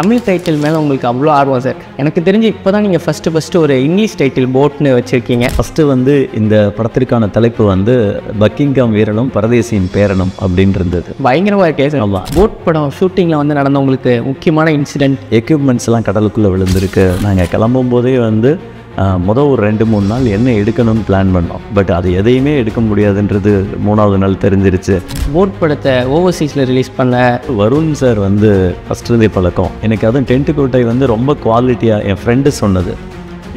Tamil title மேலே உங்களுக்கு அவ்வளோ ஆர்வம் சார் எனக்கு தெரிஞ்சு இப்போ தான் நீங்கள் ஃபஸ்ட்டு ஃபஸ்ட்டு ஒரு இங்கிலீஷ் டைட்டில் போட்னு வச்சுருக்கீங்க ஃபஸ்ட்டு வந்து இந்த படத்திற்கான தலைப்பு வந்து பக்கிங்காம் வீரனும் பரதேசியின் பேரனும் அப்படின்னு இருந்தது பயங்கரமாக இருக்கே சார் ஆமாம் போட் படம் ஷூட்டிங்கில் வந்து நடந்த உங்களுக்கு முக்கியமான இன்சிடென்ட் எக்யூப்மெண்ட்ஸ்லாம் கடலுக்குள்ளே விழுந்திருக்கு நாங்கள் கிளம்பும் போதே வந்து மொதல் ஒரு ரெண்டு மூணு நாள் என்ன எடுக்கணும்னு பிளான் பண்ணோம் பட் அது எதையுமே எடுக்க முடியாதுன்றது மூணாவது நாள் தெரிஞ்சிருச்சு போட் படத்தை ஓவர்சீஸில் ரிலீஸ் பண்ண வருண் சார் வந்து ஃபஸ்ட் இருந்தே பழக்கம் எனக்கு அதுவும் டென்ட் கோட்டை வந்து ரொம்ப குவாலிட்டியாக என் ஃப்ரெண்டு சொன்னது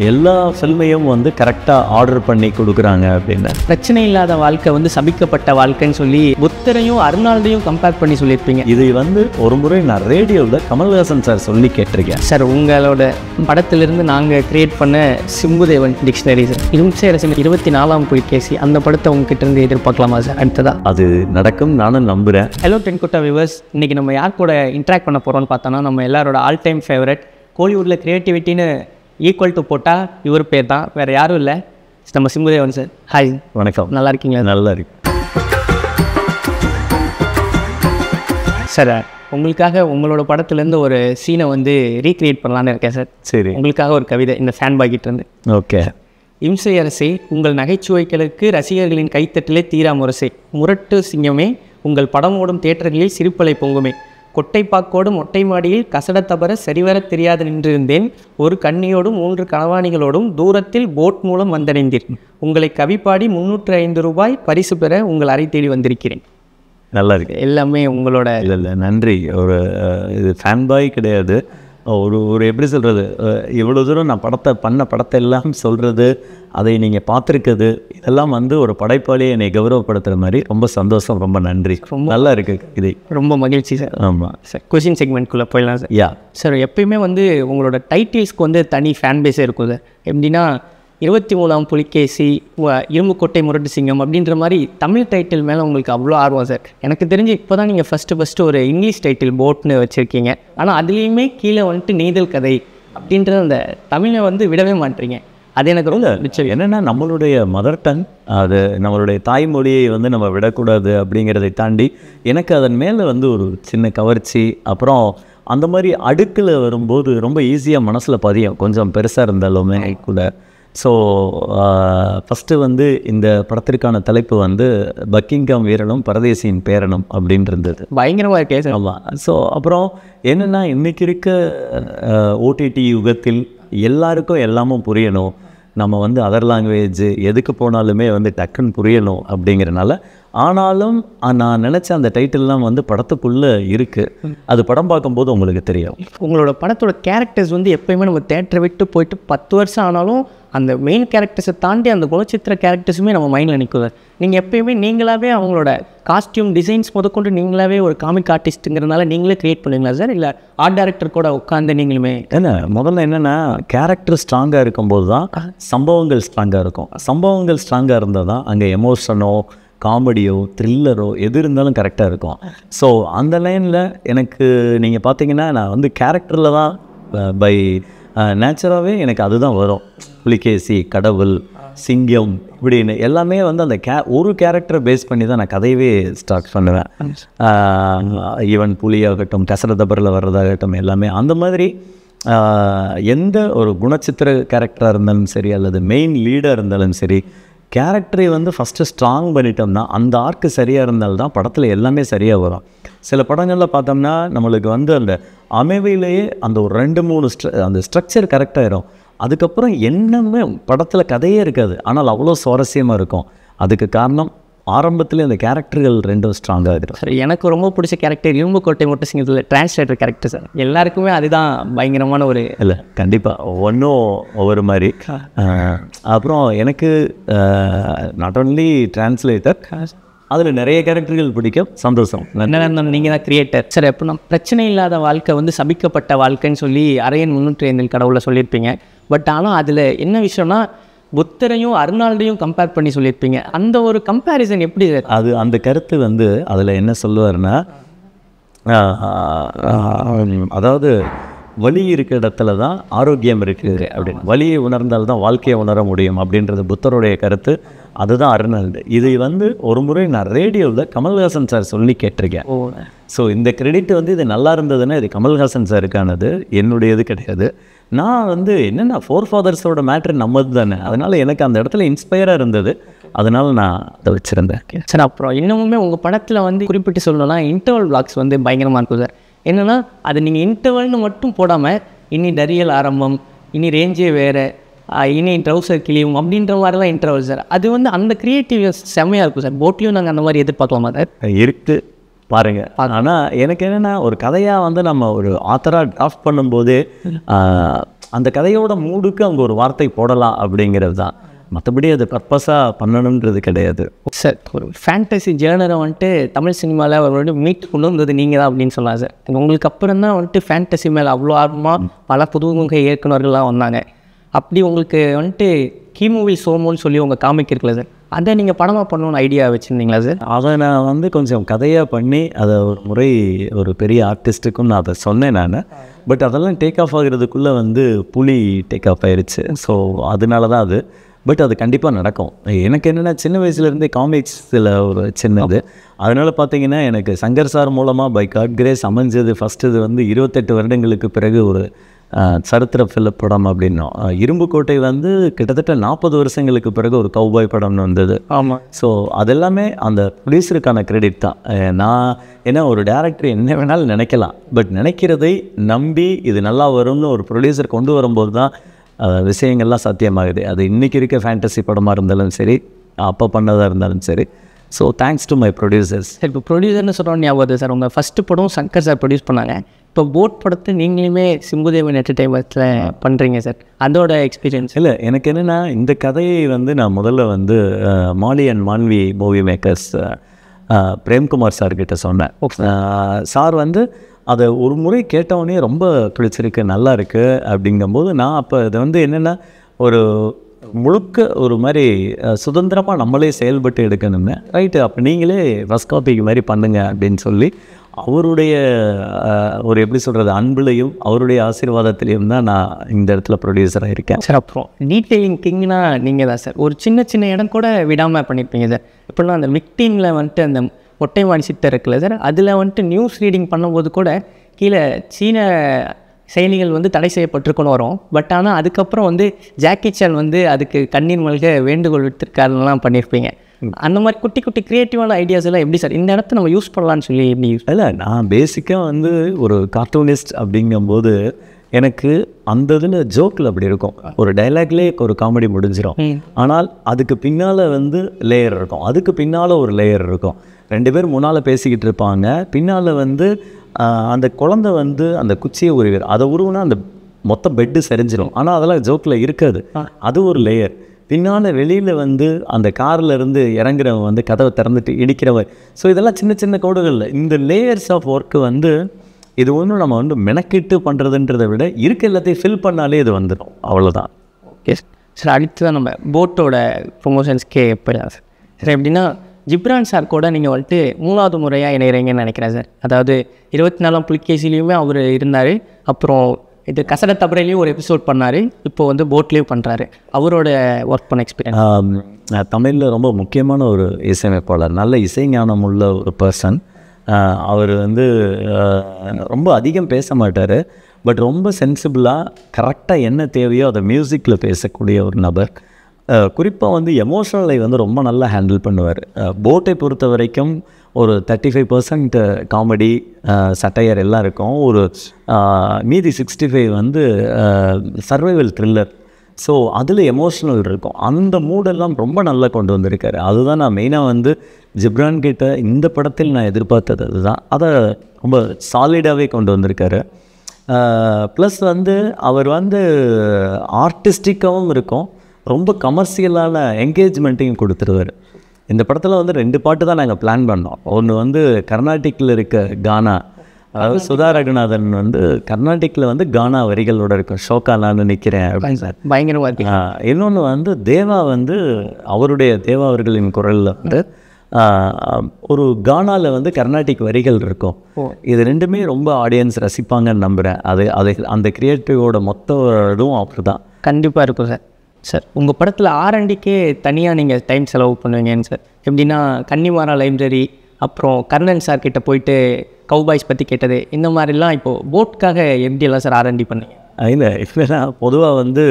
எல்லா ஃபில்மையும் வந்து கரெக்டாக ஆர்டர் பண்ணி கொடுக்குறாங்க அப்படின்னு பிரச்சனை இல்லாத வாழ்க்கை வந்து சபிக்கப்பட்ட வாழ்க்கைன்னு சொல்லி புத்தரையும் அருணாலதையும் கம்பேர் பண்ணி சொல்லியிருப்பீங்க இது வந்து ஒரு முறை நான் ரேடியோவில் கமல்ஹாசன் சார் சொல்லி கேட்டிருக்கேன் சார் உங்களோட படத்திலிருந்து நாங்கள் கிரியேட் பண்ண சிம்புதேவன் டிக்ஷனரி சார் இம்சை ரசன் இருபத்தி நாலாம் கேசி அந்த படத்தை உங்ககிட்ட இருந்து எதிர்பார்க்கலாமா சார் அடுத்ததா அது நடக்கும் நானும் நம்புகிறேன் ஹலோ டென்கோட்டா விவர்ஸ் இன்னைக்கு நம்ம யார் கூட இன்ட்ராக்ட் பண்ண போகிறோம்னு பார்த்தோன்னா நம்ம எல்லாரோட ஆல் டைம் ஃபேவரட் கோலிவுட்டில் க்ரியேட்டிவிட்டின்னு ஈக்குவல் டு போட்டால் இவர் பேர் தான் வேறு யாரும் இல்லை நம்ம சிம்புதேவன் சார் ஹாய் வணக்கம் நல்லா இருக்கீங்களா நல்லா இருக்கு சார் உங்களுக்காக உங்களோட படத்துலேருந்து ஒரு சீனை வந்து ரீக்ரியேட் பண்ணலான்னு இருக்கேன் சார் சரி உங்களுக்காக ஒரு கவிதை இந்த ஃபேன் பாக்கிட்டேருந்து ஓகே இம்சை அரசே உங்கள் நகைச்சுவைகளுக்கு ரசிகர்களின் கைத்தட்டிலே தீரா முரசே முரட்டு சிங்கமே உங்கள் படம் ஓடும் தேட்டர்களில் சிரிப்பலை பொங்குமே கொட்டைப்பாக்கோடு மொட்டை மாடியில் கசட தவற சரிவர தெரியாது நின்றிருந்தேன் ஒரு கண்ணியோடும் மூன்று கனவாணிகளோடும் தூரத்தில் போட் மூலம் வந்தடைந்தேன் உங்களை கவிப்பாடி முன்னூற்றி ஐந்து ரூபாய் பரிசு பெற உங்கள் அறை தேடி வந்திருக்கிறேன் நல்லா இருக்கு எல்லாமே உங்களோட இல்லை இல்லை நன்றி ஒரு இது ஃபேன் பாய் கிடையாது ஒரு ஒரு எப்படி சொல்கிறது இவ்வளோ தூரம் நான் படத்தை பண்ண படத்தை எல்லாம் சொல்கிறது அதை நீங்கள் பார்த்துருக்குது இதெல்லாம் வந்து ஒரு படைப்பாளியை என்னை கௌரவப்படுத்துகிற மாதிரி ரொம்ப சந்தோஷம் ரொம்ப நன்றி ரொம்ப நல்லா இருக்குது இது ரொம்ப மகிழ்ச்சி சார் ஆமாம் சார் கொஷின் செக்மெண்ட்குள்ளே போயிடலாம் சார் யா சார் எப்பயுமே வந்து உங்களோட டைட்டில்ஸ்க்கு வந்து தனி ஃபேன் பேஸே இருக்கும் சார் எப்படின்னா இருபத்தி மூணாம் புலிகேசி இரும்பு கொட்டை முரட்டு சிங்கம் அப்படின்ற மாதிரி தமிழ் டைட்டில் மேலே உங்களுக்கு அவ்வளோ ஆர்வம் சார் எனக்கு தெரிஞ்சு இப்போ தான் நீங்கள் ஃபஸ்ட்டு ஃபஸ்ட்டு ஒரு இங்கிலீஷ் டைட்டில் போட்னு வச்சுருக்கீங்க ஆனால் அதுலேயுமே கீழே வந்துட்டு நெய்தல் கதை அப்படின்றத அந்த தமிழை வந்து விடவே மாட்டேறீங்க அது எனக்கு ரொம்ப நிச்சயம் என்னென்னா நம்மளுடைய மதர் டங் அது நம்மளுடைய தாய்மொழியை வந்து நம்ம விடக்கூடாது அப்படிங்கிறதை தாண்டி எனக்கு அதன் மேலே வந்து ஒரு சின்ன கவர்ச்சி அப்புறம் அந்த மாதிரி அடுக்கில் வரும்போது ரொம்ப ஈஸியாக மனசில் பதியும் கொஞ்சம் பெருசாக இருந்தாலுமே கூட ஸோ ஃபஸ்ட்டு uh, வந்து இந்த படத்திற்கான தலைப்பு வந்து பக்கிங்காம் வீரனும் பரதேசியின் பேரனும் அப்படின்றது பயங்கரமாக கேஸ் ஆமாம் ஸோ அப்புறம் என்னென்னா இன்றைக்கி இருக்க ஓடிடி யுகத்தில் எல்லாருக்கும் எல்லாமும் புரியணும் நம்ம வந்து அதர் லாங்குவேஜ் எதுக்கு போனாலுமே வந்து டக்குன்னு புரியணும் அப்படிங்கிறனால ஆனாலும் நான் நினச்ச அந்த டைட்டில்லாம் வந்து படத்துக்குள்ளே இருக்குது அது படம் பார்க்கும்போது உங்களுக்கு தெரியும் உங்களோட படத்தோட கேரக்டர்ஸ் வந்து எப்போயுமே நம்ம தேட்டரை விட்டு போயிட்டு பத்து வருஷம் ஆனாலும் அந்த மெயின் கேரக்டர்ஸை தாண்டி அந்த குலச்சித்திர கேரக்டர்ஸுமே நம்ம மைண்டில் நிற்குது நீங்கள் எப்போயுமே நீங்களாகவே அவங்களோட காஸ்டியூம் டிசைன்ஸ் முதற்கொண்டு நீங்களாவே ஒரு காமிக் ஆர்டிஸ்ட்டுங்கிறனால நீங்களே க்ரியேட் பண்ணுவீங்களா சார் இல்லை ஆர்ட் டேரக்டர் கூட உட்காந்து நீங்களுமே இல்லை முதல்ல என்னென்னா கேரக்டர் ஸ்ட்ராங்காக இருக்கும்போது தான் சம்பவங்கள் ஸ்ட்ராங்காக இருக்கும் சம்பவங்கள் ஸ்ட்ராங்காக இருந்தால் தான் அங்கே எமோஷனோ காமெடியோ த்ரில்லரோ எது இருந்தாலும் கரெக்டாக இருக்கும் ஸோ அந்த லைனில் எனக்கு நீங்கள் பார்த்தீங்கன்னா நான் வந்து கேரக்டரில் தான் பை நேச்சுராகவே எனக்கு அதுதான் வரும் புலிகேசி கடவுள் சிங்கம் இப்படின்னு எல்லாமே வந்து அந்த கே ஒரு கேரக்டரை பேஸ் பண்ணி தான் நான் கதையவே ஸ்டார்ட் பண்ணுவேன் ஈவன் புலியாகட்டும் தபரில் வர்றதாகட்டும் எல்லாமே அந்த மாதிரி எந்த ஒரு குணச்சித்திர கேரக்டராக இருந்தாலும் சரி அல்லது மெயின் லீடாக இருந்தாலும் சரி கேரக்டரை வந்து ஃபஸ்ட்டு ஸ்ட்ராங் பண்ணிட்டோம்னா அந்த ஆர்க்கு சரியாக இருந்தால்தான் படத்தில் எல்லாமே சரியாக வரும் சில படங்களில் பார்த்தோம்னா நம்மளுக்கு வந்து அந்த அமைவிலேயே அந்த ஒரு ரெண்டு மூணு ஸ்ட்ர அந்த ஸ்ட்ரக்சர் கரெக்டாகிடும் அதுக்கப்புறம் என்னமே படத்தில் கதையே இருக்காது ஆனால் அவ்வளோ சுவாரஸ்யமாக இருக்கும் அதுக்கு காரணம் ஆரம்பத்தில் இந்த கேரக்டர்கள் ரெண்டும் ஸ்ட்ராங்காக இருக்கும் சார் எனக்கு ரொம்ப பிடிச்ச கேரக்டர் இரும்பு கோட்டை மட்டும் சிங்கத்தில் டிரான்ஸ்லேட்டர் கேரக்டர் சார் எல்லாருக்குமே அதுதான் பயங்கரமான ஒரு இல்லை கண்டிப்பாக ஒன்றும் ஒவ்வொரு மாதிரி அப்புறம் எனக்கு நாட் ஓன்லி டிரான்ஸ்லேட்டர் அதில் நிறைய கேரக்டர்கள் பிடிக்கும் சந்தோஷம் என்ன நீங்கள் தான் கிரியேட்டர் சார் எப்படின்னா பிரச்சனை இல்லாத வாழ்க்கை வந்து சபிக்கப்பட்ட வாழ்க்கைன்னு சொல்லி அரையன் முன்னூற்றி ஐந்தில் கடவுளை சொல்லியிருப்பீங்க பட் ஆனால் அதில் என்ன விஷயம்னா புத்தரையும் அருணால்டையும் கம்பேர் பண்ணி சொல்லியிருப்பீங்க அந்த ஒரு கம்பேரிசன் எப்படி அது அந்த கருத்து வந்து அதில் என்ன சொல்லுவாருன்னா அதாவது வலி இருக்கிற இடத்துல தான் ஆரோக்கியம் இருக்குது அப்படின்னு வலியை உணர்ந்தால் தான் வாழ்க்கையை உணர முடியும் அப்படின்றது புத்தருடைய கருத்து அதுதான் அருணால்டு இதை வந்து ஒரு முறை நான் ரேடியோவில் கமல்ஹாசன் சார் சொல்லி கேட்டிருக்கேன் ஸோ இந்த கிரெடிட் வந்து இது நல்லா இருந்ததுன்னா இது கமல்ஹாசன் சாருக்கானது என்னுடையது கிடையாது நான் வந்து என்னென்னா ஃபோர் ஃபாதர்ஸோட மேட்ரு நம்மது தானே அதனால் எனக்கு அந்த இடத்துல இன்ஸ்பயராக இருந்தது அதனால் நான் அதை வச்சுருந்தேன் சார் அப்புறம் இன்னமுமே உங்கள் படத்தில் வந்து குறிப்பிட்டு சொல்லணும்னா இன்டர்வல் பிளாக்ஸ் வந்து பயங்கரமாக இருக்கும் சார் என்னென்னா அது நீங்கள் இன்டர்வல்னு மட்டும் போடாமல் இனி டரியல் ஆரம்பம் இனி ரேஞ்சே வேறு இனி ட்ரௌசர் கிளியும் அப்படின்ற மாதிரிலாம் இன்டர்வல் சார் அது வந்து அந்த க்ரியேட்டிவ் செம்மையாக இருக்கும் சார் போட்லேயும் நாங்கள் அந்த மாதிரி எதிர்பார்க்கலாமா சார் இருக்குது பாருங்கள் ஆனால் எனக்கு என்னென்னா ஒரு கதையாக வந்து நம்ம ஒரு ஆத்தராக டிராஃப்ட் பண்ணும்போது அந்த கதையோட மூடுக்கு அவங்க ஒரு வார்த்தை போடலாம் அப்படிங்கிறது தான் மற்றபடி அது பர்பஸாக பண்ணணுன்றது கிடையாது சார் ஒரு ஃபேண்டசி ஜேர்னரை வந்துட்டு தமிழ் சினிமாவில் அவர் வந்துட்டு மீட் கொண்டு வந்தது நீங்கள் தான் அப்படின்னு சொல்லலாம் சார் உங்களுக்கு அப்புறம் தான் வந்துட்டு ஃபேண்டசி மேலே அவ்வளோ ஆர்வமாக பல புதுமுக இயக்குநர்கள்லாம் வந்தாங்க அப்படி உங்களுக்கு வந்துட்டு கி சோமோன்னு சொல்லி உங்கள் காமிக் சார் அந்த நீங்கள் படமாக பண்ணணும்னு ஐடியா வச்சுருந்தீங்களா சார் அதை நான் வந்து கொஞ்சம் கதையாக பண்ணி அதை ஒரு முறை ஒரு பெரிய ஆர்டிஸ்ட்டுக்கும் நான் அதை சொன்னேன் நான் பட் அதெல்லாம் டேக் ஆஃப் ஆகிறதுக்குள்ளே வந்து புலி டேக் ஆஃப் ஆயிடுச்சு ஸோ அதனால தான் அது பட் அது கண்டிப்பாக நடக்கும் எனக்கு என்னென்னா சின்ன வயசுலேருந்தே காமிக்ஸில் ஒரு சின்னது அதனால் பார்த்தீங்கன்னா எனக்கு சங்கர் சார் மூலமாக பை காட் கிரேஸ் அமைஞ்சது ஃபஸ்ட்டு இது வந்து இருபத்தெட்டு வருடங்களுக்கு பிறகு ஒரு சரித்திர ஃபிலிப் படம் அப்படின்னோம் இரும்புக்கோட்டை வந்து கிட்டத்தட்ட நாற்பது வருஷங்களுக்கு பிறகு ஒரு கௌபாய் படம்னு வந்தது ஆமாம் ஸோ அதெல்லாமே அந்த ப்ரொடியூசருக்கான கிரெடிட் தான் நான் ஏன்னா ஒரு டேரக்டர் என்ன வேணாலும் நினைக்கலாம் பட் நினைக்கிறதை நம்பி இது நல்லா வரும்னு ஒரு ப்ரொடியூசர் கொண்டு வரும்போது தான் விஷயங்கள்லாம் சாத்தியமாகுது அது இன்றைக்கி இருக்க ஃபேண்டசி படமாக இருந்தாலும் சரி அப்போ பண்ணதாக இருந்தாலும் சரி so thanks to my producers இப்போ ப்ரொடியூசர்னு சொல்கிறோம் ஞாபகம் சார் உங்கள் ஃபஸ்ட்டு படம் சங்கர் சார் ப்ரொடியூஸ் பண்ணாங்க இப்போ போட் படத்தை நீங்களுமே சிம்புதேவன் என்டர்டைன்மெண்ட்ல பண்ணுறீங்க சார் அதோட எக்ஸ்பீரியன்ஸ் இல்லை எனக்கு என்னென்னா இந்த கதையை வந்து நான் முதல்ல வந்து Maali and Maanvi movie makers Premkumar sir கிட்ட சொன்னேன் சார் வந்து அதை ஒரு முறை கேட்டவொடனே ரொம்ப பிடிச்சிருக்கு நல்லா இருக்குது அப்படிங்கும்போது நான் அப்போ அதை வந்து என்னென்னா ஒரு முழுக்க ஒரு மாதிரி சுதந்திரமாக நம்மளே செயல்பட்டு எடுக்கணும்னு ரைட்டு அப்போ நீங்களே ஃபஸ்ட் காப்பிக்கு மாதிரி பண்ணுங்கள் அப்படின்னு சொல்லி அவருடைய ஒரு எப்படி சொல்கிறது அன்புலையும் அவருடைய ஆசீர்வாதத்திலையும் தான் நான் இந்த இடத்துல ப்ரொடியூசராக இருக்கேன் சார் அப்புறம் டீட்டெயிலிங் கிங்னா நீங்கள் தான் சார் ஒரு சின்ன சின்ன இடம் கூட விடாமல் பண்ணியிருப்பீங்க சார் இப்படிலாம் அந்த மிக்டீனில் வந்துட்டு அந்த ஒட்டைவாணி சித்தர் இருக்குல்ல சார் அதில் வந்துட்டு நியூஸ் ரீடிங் பண்ணும்போது கூட கீழே சீன செயலிகள் வந்து தடை செய்யப்பட்டிருக்கணும் வரும் பட் ஆனால் அதுக்கப்புறம் வந்து ஜாக்கி சான் வந்து அதுக்கு கண்ணீர் மல்க வேண்டுகோள் விடுத்திருக்காருலாம் பண்ணியிருப்பீங்க அந்த மாதிரி குட்டி குட்டி கிரியேட்டிவான ஐடியாஸ் எல்லாம் எப்படி சார் இந்த இடத்த நம்ம யூஸ் பண்ணலான்னு சொல்லி எப்படி யூஸ் இல்லை நான் பேசிக்காக வந்து ஒரு கார்ட்டூனிஸ்ட் அப்படிங்கும்போது எனக்கு அந்த இதில் ஜோக்கில் அப்படி இருக்கும் ஒரு டைலாக்லே ஒரு காமெடி முடிஞ்சிடும் ஆனால் அதுக்கு பின்னால் வந்து லேயர் இருக்கும் அதுக்கு பின்னால் ஒரு லேயர் இருக்கும் ரெண்டு பேர் முன்னால் பேசிக்கிட்டு இருப்பாங்க பின்னால் வந்து அந்த குழந்த வந்து அந்த குச்சியை உருவிடும் அதை உருவுனா அந்த மொத்த பெட்டு சரிஞ்சிடும் ஆனால் அதெல்லாம் ஜோக்கில் இருக்காது அது ஒரு லேயர் பின்னால் வெளியில் வந்து அந்த காரில் இருந்து இறங்குறவன் வந்து கதவை திறந்துட்டு இடிக்கிறவர் ஸோ இதெல்லாம் சின்ன சின்ன கோடுகளில் இந்த லேயர்ஸ் ஆஃப் ஒர்க்கு வந்து இது ஒன்றும் நம்ம வந்து மெனக்கிட்டு பண்ணுறதுன்றதை விட இருக்க எல்லாத்தையும் ஃபில் பண்ணாலே இது வந்துடும் அவ்வளோதான் ஓகே சார் அடுத்து தான் நம்ம போட்டோட ப்ரொமோஷன்ஸ்கே எப்போ சார் எப்படின்னா ஜிப்ரான் சார் கூட நீங்கள் வந்துட்டு மூணாவது முறையாக இணைகிறீங்கன்னு நினைக்கிறேன் சார் அதாவது இருபத்தி நாலாம் புலிகேசிலையுமே அவர் இருந்தார் அப்புறம் இது கசட தபரையிலையும் ஒரு எபிசோட் பண்ணார் இப்போ வந்து போட்லேயும் பண்ணுறாரு அவரோட ஒர்க் பண்ண எக்ஸ்பீரியன்ஸ் தமிழில் ரொம்ப முக்கியமான ஒரு இசையமைப்பாளர் நல்ல இசை ஞானம் உள்ள ஒரு பர்சன் அவர் வந்து ரொம்ப அதிகம் பேச மாட்டார் பட் ரொம்ப சென்சிபிளாக கரெக்டாக என்ன தேவையோ அதை மியூசிக்கில் பேசக்கூடிய ஒரு நபர் குறிப்பாக வந்து எமோஷனலை வந்து ரொம்ப நல்லா ஹேண்டில் பண்ணுவார் போட்டை பொறுத்த வரைக்கும் ஒரு thirty five percent comedy satire எல்லாம் இருக்கும் ஒரு மீதி சிக்ஸ்டி ஃபைவ் வந்து சர்வைவல் த்ரில்லர் ஸோ அதில் எமோஷ்னல் இருக்கும் அந்த மூடெல்லாம் ரொம்ப நல்லா கொண்டு வந்திருக்காரு அதுதான் நான் மெயினாக வந்து ஜிப்ரான் கிட்ட இந்த படத்தில் நான் எதிர்பார்த்தது அதுதான் அதை ரொம்ப சாலிடாகவே கொண்டு வந்திருக்காரு ப்ளஸ் வந்து அவர் வந்து ஆர்டிஸ்டிக்காகவும் இருக்கும் ரொம்ப கமர்ஷியலான என்கேஜ்மெண்ட்டையும் கொடுத்துருவார் இந்த படத்தில் வந்து ரெண்டு பாட்டு தான் நாங்கள் பிளான் பண்ணோம் ஒன்று வந்து கர்நாடிக்கில் இருக்க கானா அதாவது சுதா ரகுநாதன் வந்து கர்நாடிக்கில் வந்து கானா வரிகளோட இருக்கும் ஷோக்கா நான் நிற்கிறேன் சார் பயங்கரமாக இருக்கு இன்னொன்று வந்து தேவா வந்து அவருடைய தேவா அவர்களின் குரலில் வந்து ஒரு கானாவில் வந்து கர்நாடிக் வரிகள் இருக்கும் இது ரெண்டுமே ரொம்ப ஆடியன்ஸ் ரசிப்பாங்கன்னு நம்புகிறேன் அது அதை அந்த கிரியேட்டிவோட மொத்த இதுவும் அப்படி தான் கண்டிப்பாக இருக்கும் சார் சார் உங்கள் படத்தில் ஆர்என்டிக்கே தனியாக நீங்கள் டைம் செலவு பண்ணுவீங்கன்னு சார் எப்படின்னா கன்னிமாரா லைப்ரரி அப்புறம் கர்ணன் சார் கிட்டே போயிட்டு கவுபாய்ஸ் பற்றி கேட்டது இந்த மாதிரிலாம் இப்போது போட்காக எப்படியெல்லாம் சார் ஆர்என்டி பண்ணுங்க இல்லை இல்லைன்னா பொதுவாக வந்து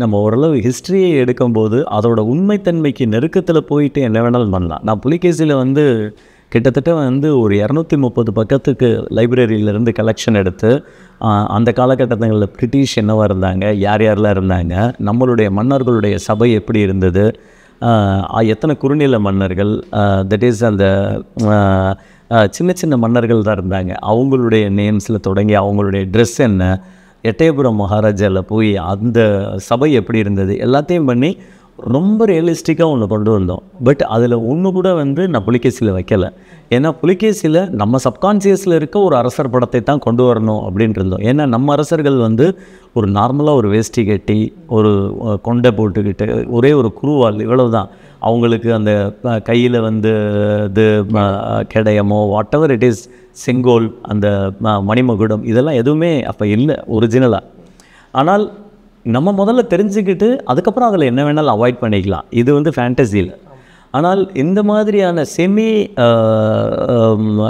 நம்ம ஓரளவு ஹிஸ்ட்ரியை எடுக்கும்போது அதோடய உண்மைத்தன்மைக்கு நெருக்கத்தில் போயிட்டு என்ன வேணாலும் பண்ணலாம் நான் புலிகேசியில் வந்து கிட்டத்தட்ட வந்து ஒரு இரநூத்தி முப்பது பக்கத்துக்கு லைப்ரரியிலேருந்து கலெக்ஷன் எடுத்து அந்த காலகட்டங்களில் பிரிட்டிஷ் என்னவாக இருந்தாங்க யார் யாரெலாம் இருந்தாங்க நம்மளுடைய மன்னர்களுடைய சபை எப்படி இருந்தது எத்தனை குறுநில மன்னர்கள் தட் இஸ் அந்த சின்ன சின்ன மன்னர்கள் தான் இருந்தாங்க அவங்களுடைய நேம்ஸில் தொடங்கி அவங்களுடைய ட்ரெஸ் என்ன எட்டயபுரம் மகாராஜாவில் போய் அந்த சபை எப்படி இருந்தது எல்லாத்தையும் பண்ணி ரொம்ப ரியலிஸ்டிக்காக ஒன்று கொண்டு வந்தோம் பட் அதில் ஒன்று கூட வந்து நான் புலிகேசியில் வைக்கலை ஏன்னா புலிகேசியில் நம்ம சப்கான்சியஸில் இருக்க ஒரு அரசர் படத்தை தான் கொண்டு வரணும் அப்படின்ட்டு இருந்தோம் ஏன்னா நம்ம அரசர்கள் வந்து ஒரு நார்மலாக ஒரு வேஷ்டி கட்டி ஒரு கொண்டை போட்டுக்கிட்டு ஒரே ஒரு குருவால் இவ்வளவு தான் அவங்களுக்கு அந்த கையில் வந்து இது கிடையமோ வாட் எவர் இட் இஸ் செங்கோல் அந்த மணிமகுடம் இதெல்லாம் எதுவுமே அப்போ இல்லை ஒரிஜினலாக ஆனால் நம்ம முதல்ல தெரிஞ்சுக்கிட்டு அதுக்கப்புறம் அதில் என்ன வேணாலும் அவாய்ட் பண்ணிக்கலாம் இது வந்து ஃபேண்டசியில் ஆனால் இந்த மாதிரியான செமி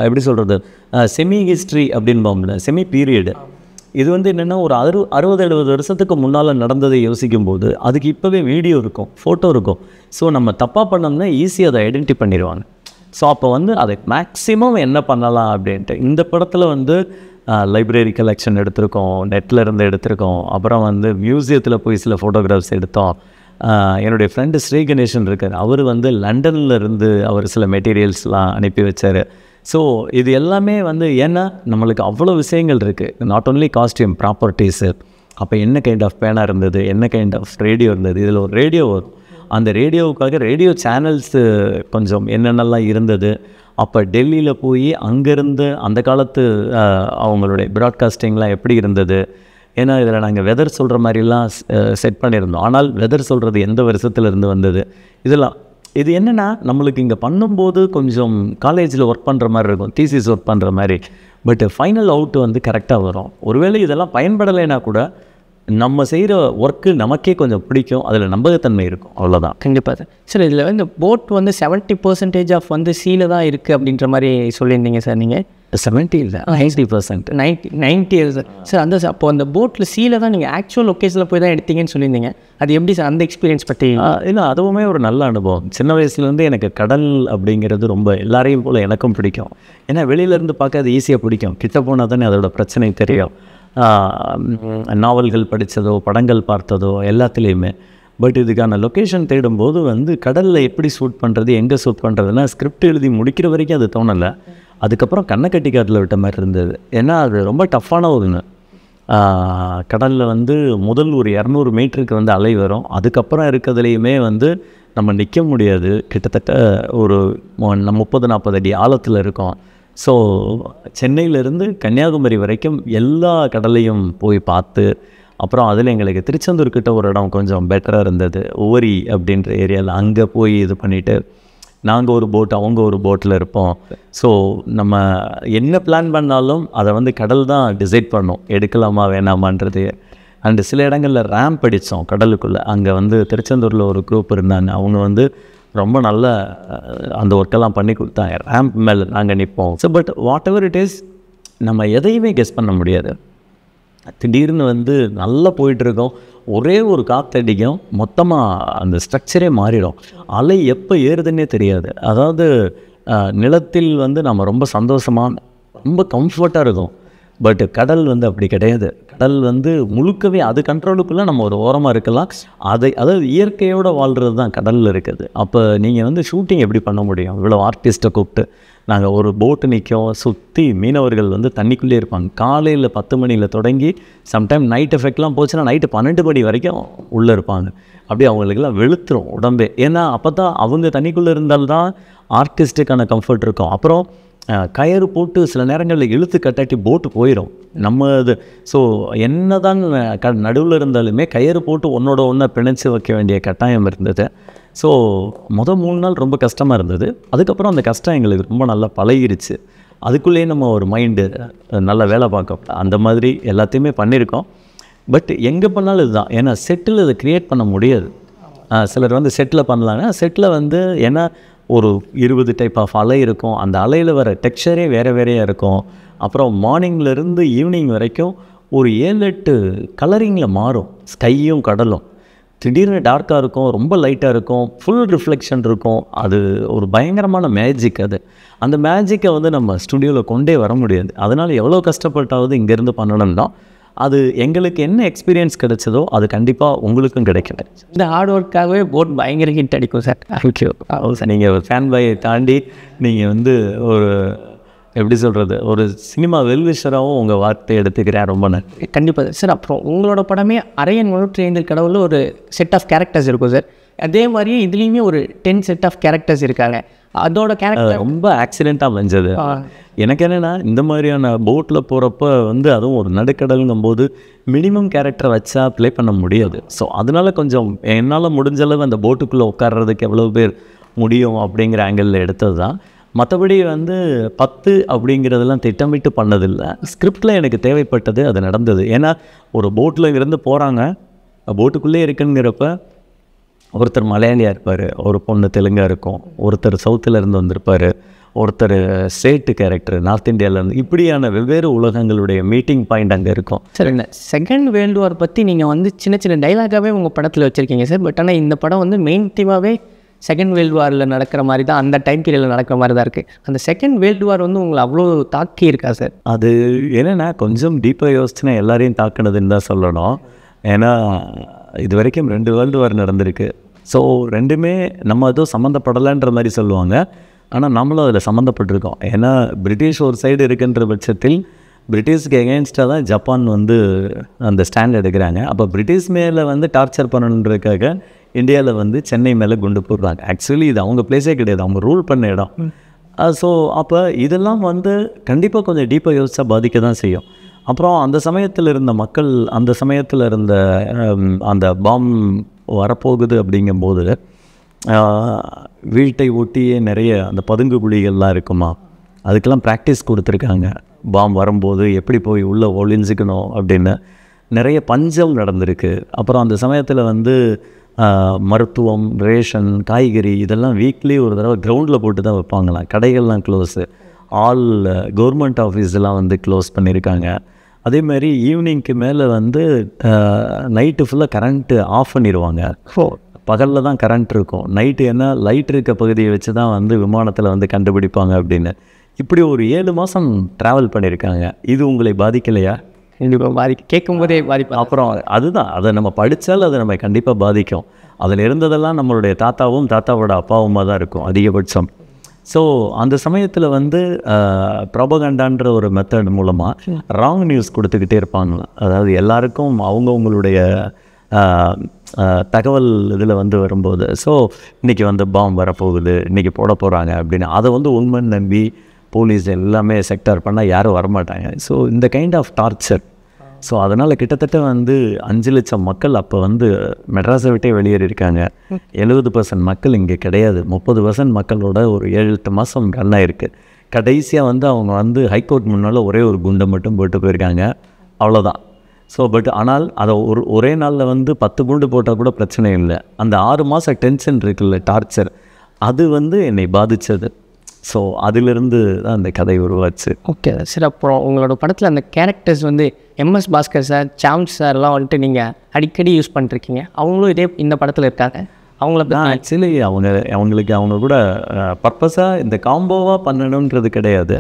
எப்படி சொல்கிறது செமி ஹிஸ்ட்ரி அப்படின்போம்ல செமி பீரியடு இது வந்து என்னென்னா ஒரு அறு அறுபது எழுபது வருஷத்துக்கு முன்னால் நடந்ததை யோசிக்கும் போது அதுக்கு இப்போவே வீடியோ இருக்கும் ஃபோட்டோ இருக்கும் ஸோ நம்ம தப்பாக பண்ணோம்னா ஈஸியாக அதை ஐடென்டி பண்ணிடுவாங்க ஸோ அப்போ வந்து அதை மேக்ஸிமம் என்ன பண்ணலாம் அப்படின்ட்டு இந்த படத்தில் வந்து லைப்ரரி கலெக்ஷன் எடுத்திருக்கோம் நெட்டில் இருந்து எடுத்திருக்கோம் அப்புறம் வந்து மியூசியத்தில் போய் சில ஃபோட்டோகிராஃப்ஸ் எடுத்தோம் என்னுடைய ஃப்ரெண்டு ஸ்ரீ இருக்கார் அவர் வந்து லண்டனில் இருந்து அவர் சில மெட்டீரியல்ஸ்லாம் அனுப்பி வச்சார் ஸோ இது எல்லாமே வந்து ஏன்னா நம்மளுக்கு அவ்வளோ விஷயங்கள் இருக்குது நாட் ஓன்லி காஸ்டியூம் ப்ராப்பர்ட்டிஸு அப்போ என்ன கைண்ட் ஆஃப் பேனா இருந்தது என்ன கைண்ட் ஆஃப் ரேடியோ இருந்தது இதில் ஒரு ரேடியோ வரும் அந்த ரேடியோவுக்காக ரேடியோ சேனல்ஸு கொஞ்சம் என்னென்னலாம் இருந்தது அப்போ டெல்லியில் போய் அங்கேருந்து அந்த காலத்து அவங்களுடைய ப்ராட்காஸ்டிங்லாம் எப்படி இருந்தது ஏன்னா இதில் நாங்கள் வெதர் சொல்கிற மாதிரிலாம் செட் பண்ணியிருந்தோம் ஆனால் வெதர் சொல்கிறது எந்த வருஷத்துலேருந்து வந்தது இதெல்லாம் இது என்னென்னா நம்மளுக்கு இங்கே பண்ணும்போது கொஞ்சம் காலேஜில் ஒர்க் பண்ணுற மாதிரி இருக்கும் தீசிஸ் ஒர்க் பண்ணுற மாதிரி பட் ஃபைனல் அவுட் வந்து கரெக்டாக வரும் ஒருவேளை இதெல்லாம் பயன்படலைன்னா கூட நம்ம செய்கிற ஒர்க்கு நமக்கே கொஞ்சம் பிடிக்கும் அதில் நம்பகத்தன்மை இருக்கும் அவ்வளோதான் கண்டிப்பாக சார் சார் இதில் வந்து போட் வந்து செவன்ட்டி பர்சன்டேஜ் ஆஃப் வந்து சீல தான் இருக்குது அப்படின்ற மாதிரி சொல்லியிருந்தீங்க சார் நீங்கள் செவன்ட்டி இல்லை ninety percent ninety ninety sir sir அந்த அப்போ அந்த போட்டில் சீல தான் நீங்கள் ஆக்சுவல் லொக்கேஷனில் போய் தான் எடுத்தீங்கன்னு சொல்லியிருந்தீங்க அது எப்படி சார் அந்த எக்ஸ்பீரியன்ஸ் பற்றி இல்லை அதுவுமே ஒரு நல்ல அனுபவம் சின்ன வயசுலேருந்து எனக்கு கடல் அப்படிங்கிறது ரொம்ப எல்லாரையும் போல் எனக்கும் பிடிக்கும் ஏன்னா வெளியிலேருந்து பார்க்க அது ஈஸியாக பிடிக்கும் கிட்ட போனால் தானே அதோட பிரச்சனை தெரியும் நாவல்கள் படித்ததோ படங்கள் பார்த்ததோ எல்லாத்துலேயுமே பட் இதுக்கான லொக்கேஷன் தேடும்போது வந்து கடலில் எப்படி ஷூட் பண்ணுறது எங்கே ஷூட் பண்ணுறதுனா ஸ்கிரிப்ட் எழுதி முடிக்கிற வரைக்கும் அது தோணலை அதுக்கப்புறம் கண்ணை கட்டி காட்டில் விட்ட மாதிரி இருந்தது ஏன்னா அது ரொம்ப டஃப்பான ஒன்று கடலில் வந்து முதல் ஒரு இரநூறு மீட்டருக்கு வந்து அலை வரும் அதுக்கப்புறம் இருக்கிறதுலையுமே வந்து நம்ம நிற்க முடியாது கிட்டத்தட்ட ஒரு நம்ம முப்பது நாற்பது அடி ஆழத்தில் இருக்கோம் ஸோ சென்னையிலேருந்து கன்னியாகுமரி வரைக்கும் எல்லா கடலையும் போய் பார்த்து அப்புறம் அதில் எங்களுக்கு திருச்செந்தூர் கிட்ட ஒரு இடம் கொஞ்சம் பெட்டராக இருந்தது ஓரி அப்படின்ற ஏரியாவில் அங்கே போய் இது பண்ணிவிட்டு நாங்கள் ஒரு போட் அவங்க ஒரு போட்டில் இருப்போம் ஸோ நம்ம என்ன பிளான் பண்ணாலும் அதை வந்து கடல் தான் டிசைட் பண்ணோம் எடுக்கலாமா வேணாமான்றது அண்டு சில இடங்களில் ரேம்ப் அடித்தோம் கடலுக்குள்ளே அங்கே வந்து திருச்செந்தூரில் ஒரு குரூப் இருந்தாங்க அவங்க வந்து ரொம்ப நல்ல அந்த ஒர்க்கெல்லாம் பண்ணி கொடுத்தாங்க ரேம்ப் மேலே நாங்கள் நிற்போம் so but whatever it is நம்ம எதையுமே கெஸ் பண்ண முடியாது திடீர்னு வந்து நல்லா போயிட்டுருக்கோம் ஒரே ஒரு காத்தடிக்கும் மொத்தமாக அந்த ஸ்ட்ரக்சரே மாறிடும் அலை எப்போ ஏறுதுன்னே தெரியாது அதாவது நிலத்தில் வந்து நம்ம ரொம்ப சந்தோஷமாக ரொம்ப கம்ஃபர்ட்டாக இருக்கும் பட் கடல் வந்து அப்படி கிடையாது கடல் வந்து முழுக்கவே அது கண்ட்ரோலுக்குள்ளே நம்ம ஒரு ஓரமாக இருக்கலாம் அதை அதாவது இயற்கையோடு வாழ்கிறது தான் கடலில் இருக்குது அப்போ நீங்கள் வந்து ஷூட்டிங் எப்படி பண்ண முடியும் இவ்வளோ ஆர்டிஸ்ட்டை கூப்பிட்டு நாங்கள் ஒரு போட்டு நிற்கோம் சுற்றி மீனவர்கள் வந்து தண்ணிக்குள்ளே இருப்பாங்க காலையில் பத்து மணியில் தொடங்கி சம்டைம் நைட் எஃபெக்ட்லாம் போச்சுன்னா நைட்டு பன்னெண்டு மணி வரைக்கும் உள்ளே இருப்பாங்க அப்படியே அவங்களுக்குலாம் வெளுத்துரும் உடம்பே ஏன்னா அப்போ தான் அவங்க தண்ணிக்குள்ளே இருந்தால்தான் ஆர்டிஸ்ட்டுக்கான கம்ஃபர்ட் இருக்கும் அப்புறம் கயிறு போட்டு சில நேரங்களில் இழுத்து கட்டாட்டி போட்டு போயிடும் நம்ம இது ஸோ என்ன தான் க நடுவில் இருந்தாலுமே கயிறு போட்டு ஒன்றோட ஒன்றை பிணைச்சி வைக்க வேண்டிய கட்டாயம் இருந்தது ஸோ மொதல் மூணு நாள் ரொம்ப கஷ்டமாக இருந்தது அதுக்கப்புறம் அந்த கஷ்டம் எங்களுக்கு ரொம்ப நல்லா பழகிருச்சு அதுக்குள்ளேயே நம்ம ஒரு மைண்டு நல்லா வேலை பார்க்க அந்த மாதிரி எல்லாத்தையுமே பண்ணியிருக்கோம் பட் எங்கே பண்ணாலும் இதுதான் ஏன்னா செட்டில் இதை க்ரியேட் பண்ண முடியாது சிலர் வந்து செட்டில் பண்ணலாங்க செட்டில் வந்து ஏன்னா ஒரு இருபது டைப் ஆஃப் அலை இருக்கும் அந்த அலையில் வர டெக்ஸ்சரே வேறு வேறையாக இருக்கும் அப்புறம் மார்னிங்லேருந்து ஈவினிங் வரைக்கும் ஒரு ஏழு எட்டு கலரிங்கில் மாறும் ஸ்கையும் கடலும் திடீர்னு டார்க்காக இருக்கும் ரொம்ப லைட்டாக இருக்கும் ஃபுல் ரிஃப்ளெக்ஷன் இருக்கும் அது ஒரு பயங்கரமான மேஜிக் அது அந்த மேஜிக்கை வந்து நம்ம ஸ்டுடியோவில் கொண்டே வர முடியாது அதனால் எவ்வளோ கஷ்டப்பட்டாவது இங்கேருந்து பண்ணணும்னா அது எங்களுக்கு என்ன எக்ஸ்பீரியன்ஸ் கிடைச்சதோ அது கண்டிப்பாக உங்களுக்கும் கிடைக்கும் இந்த ஹார்ட் ஒர்க்காகவே போட் பயங்கர ஹிட் அடிக்கும் சார் ஓகே சார் நீங்கள் ஒரு ஃபேன் பாயை தாண்டி நீங்கள் வந்து ஒரு எப்படி சொல்கிறது ஒரு சினிமா வெல்விஷராகவும் உங்கள் வார்த்தை எடுத்துக்கிறேன் ரொம்ப நன்றி கண்டிப்பாக சார் அப்புறம் உங்களோட படமே அரையன் முழுற்று ஐந்து கடவுளில் ஒரு செட் ஆஃப் கேரக்டர்ஸ் இருக்கும் சார் அதே மாதிரியே இதுலேயுமே ஒரு டென் செட் ஆஃப் கேரக்டர்ஸ் இருக்காங்க அதோட கேரக்டர் ரொம்ப ஆக்சிடெண்ட்டாக அமைஞ்சது எனக்கு என்னென்னா இந்த மாதிரியான போட்டில் போகிறப்ப வந்து அதுவும் ஒரு நடுக்கடலுங்கும் போது மினிமம் கேரக்டரை வச்சா ப்ளே பண்ண முடியாது ஸோ அதனால் கொஞ்சம் என்னால் முடிஞ்சளவு அந்த போட்டுக்குள்ளே உட்கார்றதுக்கு எவ்வளோ பேர் முடியும் அப்படிங்கிற ஆங்கிளில் எடுத்தது தான் மற்றபடி வந்து பத்து அப்படிங்கிறதெல்லாம் திட்டமிட்டு பண்ணதில்லை ஸ்கிரிப்டில் எனக்கு தேவைப்பட்டது அது நடந்தது ஏன்னா ஒரு போட்டில் இருந்து போகிறாங்க போட்டுக்குள்ளே இருக்குங்கிறப்ப ஒருத்தர் மலையாளியாக இருப்பார் ஒரு பொண்ணு தெலுங்காக இருக்கும் ஒருத்தர் சவுத்தில் இருந்து வந்திருப்பார் ஒருத்தர் ஸ்டேட்டு கேரக்டர் நார்த் இந்தியாவிலேருந்து இப்படியான வெவ்வேறு உலகங்களுடைய மீட்டிங் பாயிண்ட் அங்கே இருக்கும் சார் என்ன செகண்ட் வேர்ல்டு வார் பற்றி நீங்கள் வந்து சின்ன சின்ன டைலாகாகவே உங்கள் படத்தில் வச்சுருக்கீங்க சார் பட் ஆனால் இந்த படம் வந்து மெயின் தீமாகவே செகண்ட் வேர்ல்டு வாரில் நடக்கிற மாதிரி தான் அந்த டைம் பீரியடில் நடக்கிற மாதிரி தான் இருக்குது அந்த செகண்ட் வேர்ல்டு வார் வந்து உங்களை அவ்வளோ தாக்கி இருக்கா சார் அது என்னென்னா கொஞ்சம் டீப்பாக யோசிச்சுன்னா எல்லாரையும் தாக்குனதுன்னு தான் சொல்லணும் ஏன்னா இது வரைக்கும் ரெண்டு வேர்ல்டு வார் நடந்திருக்கு ஸோ ரெண்டுமே நம்ம எதுவும் சம்மந்தப்படலைன்ற மாதிரி சொல்லுவாங்க ஆனால் நம்மளும் அதில் சம்மந்தப்பட்டிருக்கோம் ஏன்னா பிரிட்டிஷ் ஒரு சைடு இருக்குன்ற பட்சத்தில் பிரிட்டிஷ்க்கு எகேன்ஸ்டாக தான் ஜப்பான் வந்து அந்த ஸ்டாண்ட் எடுக்கிறாங்க அப்போ பிரிட்டிஷ் மேலே வந்து டார்ச்சர் பண்ணணுன்றதுக்காக இந்தியாவில் வந்து சென்னை மேலே குண்டு போடுறாங்க ஆக்சுவலி இது அவங்க பிளேஸே கிடையாது அவங்க ரூல் பண்ண இடம் ஸோ அப்போ இதெல்லாம் வந்து கண்டிப்பாக கொஞ்சம் டீப்பாக யோசிச்சா பாதிக்க தான் செய்யும் அப்புறம் அந்த சமயத்தில் இருந்த மக்கள் அந்த சமயத்தில் இருந்த அந்த பாம் வரப்போகுது அப்படிங்கும்போது வீட்டை ஒட்டியே நிறைய அந்த பதுங்கு குழிகள்லாம் இருக்குமா அதுக்கெல்லாம் ப்ராக்டிஸ் கொடுத்துருக்காங்க பாம் வரும்போது எப்படி போய் உள்ளே ஒளிஞ்சிக்கணும் அப்படின்னு நிறைய பஞ்சம் நடந்திருக்கு அப்புறம் அந்த சமயத்தில் வந்து மருத்துவம் ரேஷன் காய்கறி இதெல்லாம் வீக்லி ஒரு தடவை கிரவுண்டில் போட்டு தான் வைப்பாங்களாம் கடைகள்லாம் க்ளோஸு ஆல் கவர்மெண்ட் ஆஃபீஸ்லாம் வந்து க்ளோஸ் பண்ணியிருக்காங்க அதே மாதிரி ஈவினிங்க்கு மேலே வந்து நைட்டு ஃபுல்லாக கரண்ட்டு ஆஃப் பண்ணிடுவாங்க ஸோ பகலில் தான் கரண்ட் இருக்கும் நைட்டு என்ன லைட் இருக்க பகுதியை வச்சு தான் வந்து விமானத்தில் வந்து கண்டுபிடிப்பாங்க அப்படின்னு இப்படி ஒரு ஏழு மாதம் ட்ராவல் பண்ணியிருக்காங்க இது உங்களை பாதிக்கலையா கண்டிப்பாக பாதி கேட்கும் போதே பாதிப்பு அப்புறம் அதுதான் அதை நம்ம படித்தால் அதை நம்ம கண்டிப்பாக பாதிக்கும் அதில் இருந்ததெல்லாம் நம்மளுடைய தாத்தாவும் தாத்தாவோட அப்பாவுமாக தான் இருக்கும் அதிகபட்சம் ஸோ அந்த சமயத்தில் வந்து ப்ரபகண்டான்ற ஒரு மெத்தட் மூலமாக ராங் நியூஸ் கொடுத்துக்கிட்டே இருப்பாங்களாம் அதாவது எல்லாருக்கும் அவங்கவுங்களுடைய தகவல் இதில் வந்து வரும்போது ஸோ இன்றைக்கி வந்து பாம் வரப்போகுது இன்றைக்கி போட போகிறாங்க அப்படின்னு அதை வந்து உண்மை நம்பி போலீஸ் எல்லாமே செக்டர் பண்ணால் யாரும் வரமாட்டாங்க ஸோ இந்த கைண்ட் ஆஃப் டார்ச்சர் ஸோ அதனால் கிட்டத்தட்ட வந்து அஞ்சு லட்சம் மக்கள் அப்போ வந்து மெட்ராஸை விட்டே வெளியேறியிருக்காங்க எழுபது பர்சன்ட் மக்கள் இங்கே கிடையாது முப்பது பர்சன்ட் மக்களோட ஒரு ஏழு எட்டு மாதம் கல்லாயிருக்கு கடைசியாக வந்து அவங்க வந்து ஹைகோர்ட் முன்னால் ஒரே ஒரு குண்டை மட்டும் போட்டு போயிருக்காங்க அவ்வளோதான் ஸோ பட் ஆனால் அதை ஒரு ஒரே நாளில் வந்து பத்து குண்டு போட்டால் கூட பிரச்சனை இல்லை அந்த ஆறு மாத டென்ஷன் இருக்குல்ல டார்ச்சர் அது வந்து என்னை பாதித்தது ஸோ அதிலிருந்து தான் அந்த கதை உருவாச்சு ஓகே சரி அப்புறம் உங்களோட படத்தில் அந்த கேரக்டர்ஸ் வந்து எம்எஸ் பாஸ்கர் சார் சாம் சார்லாம் வந்துட்டு நீங்கள் அடிக்கடி யூஸ் பண்ணிருக்கீங்க அவங்களும் இதே இந்த படத்தில் இருக்காங்க அவங்கள தான் ஆக்சுவலி அவங்க அவங்களுக்கு அவங்க கூட பர்பஸாக இந்த காம்போவாக பண்ணணுன்றது கிடையாது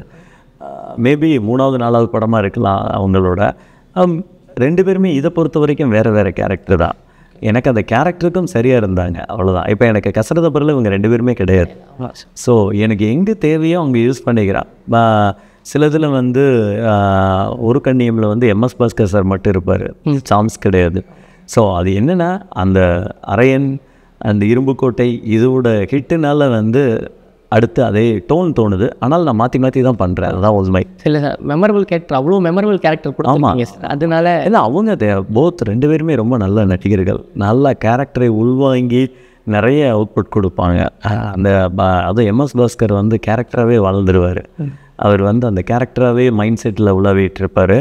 மேபி மூணாவது நாலாவது படமாக இருக்கலாம் அவங்களோட ரெண்டு பேருமே இதை பொறுத்த வரைக்கும் வேறு வேறு கேரக்டர் தான் எனக்கு அந்த கேரக்டருக்கும் சரியாக இருந்தாங்க அவ்வளோதான் இப்போ எனக்கு கசரத பொருள் இவங்க ரெண்டு பேருமே கிடையாது ஸோ எனக்கு எங்கே தேவையோ அவங்க யூஸ் பண்ணிக்கிறான் சிலதில் வந்து ஒரு கண்ணியமில் வந்து எம்எஸ் பாஸ்கர் சார் மட்டும் இருப்பார் சாம்ஸ் கிடையாது ஸோ அது என்னென்னா அந்த அரையன் அந்த இரும்புக்கோட்டை இதோட ஹிட்டுனால வந்து அடுத்து அதே டோன் தோணுது ஆனால் நான் மாற்றி மாற்றி தான் பண்ணுறேன் அதுதான் உண்மை இல்லை சார் மெமரபிள் கேரக்டர் அவ்வளோ மெமரபிள் கேரக்டர் கூட ஆமாம் அதனால இல்லை அவங்க போத் ரெண்டு பேருமே ரொம்ப நல்ல நடிகர்கள் நல்ல கேரக்டரை உள்வாங்கி நிறைய அவுட்புட் கொடுப்பாங்க அந்த அது எம்எஸ் பாஸ்கர் வந்து கேரக்டராகவே வளர்ந்துருவார் அவர் வந்து அந்த கேரக்டராகவே மைண்ட் செட்டில் உலாவிட்டு இருப்பார்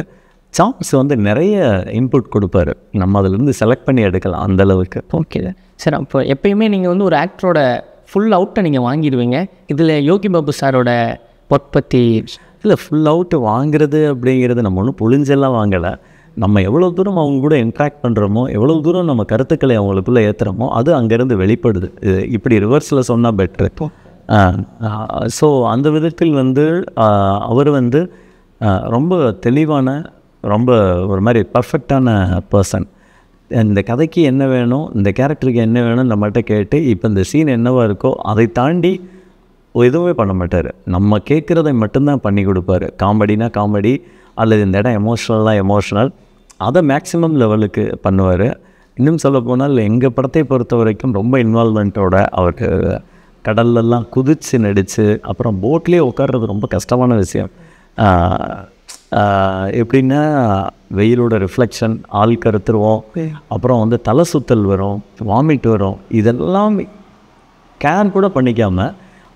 சாங்ஸ் வந்து நிறைய இன்புட் கொடுப்பாரு நம்ம அதுலேருந்து செலக்ட் பண்ணி எடுக்கலாம் அந்தளவுக்கு ஓகே சார் அப்போ எப்பயுமே நீங்கள் வந்து ஒரு ஆக்டரோட ஃபுல் அவுட்டை நீங்கள் வாங்கிடுவீங்க இதில் யோகி பாபு சாரோட ஒர்க் இல்லை ஃபுல் அவுட்டு வாங்குறது அப்படிங்கிறது நம்ம ஒன்றும் புழிஞ்செல்லாம் வாங்கலை நம்ம எவ்வளோ தூரம் அவங்க கூட இன்ட்ராக்ட் பண்ணுறோமோ எவ்வளோ தூரம் நம்ம கருத்துக்களை அவங்களுக்குள்ளே ஏற்றுறோமோ அது அங்கேருந்து வெளிப்படுது இப்படி ரிவர்ஸில் சொன்னால் பெட்ரு ஸோ அந்த விதத்தில் வந்து அவர் வந்து ரொம்ப தெளிவான ரொம்ப ஒரு மாதிரி பர்ஃபெக்டான பர்சன் இந்த கதைக்கு என்ன வேணும் இந்த கேரக்டருக்கு என்ன வேணும் நம்மகிட்ட கேட்டு இப்போ இந்த சீன் என்னவாக இருக்கோ அதை தாண்டி எதுவுமே பண்ண மாட்டார் நம்ம கேட்குறதை மட்டும்தான் பண்ணி கொடுப்பார் காமெடினா காமெடி அல்லது இந்த இடம் எமோஷ்னல்னால் எமோஷ்னல் அதை மேக்ஸிமம் லெவலுக்கு பண்ணுவார் இன்னும் சொல்ல போனால் எங்கள் படத்தை பொறுத்த வரைக்கும் ரொம்ப இன்வால்மெண்ட்டோட அவர் கடல்லலாம் குதித்து நடித்து அப்புறம் போட்லேயே உட்கார்றது ரொம்ப கஷ்டமான விஷயம் எப்படின்னா வெயிலோட ரிஃப்ளெக்ஷன் ஆள் கருத்துருவோம் அப்புறம் வந்து தலை சுத்தல் வரும் வாமிட் வரும் இதெல்லாம் கேர் கூட பண்ணிக்காமல்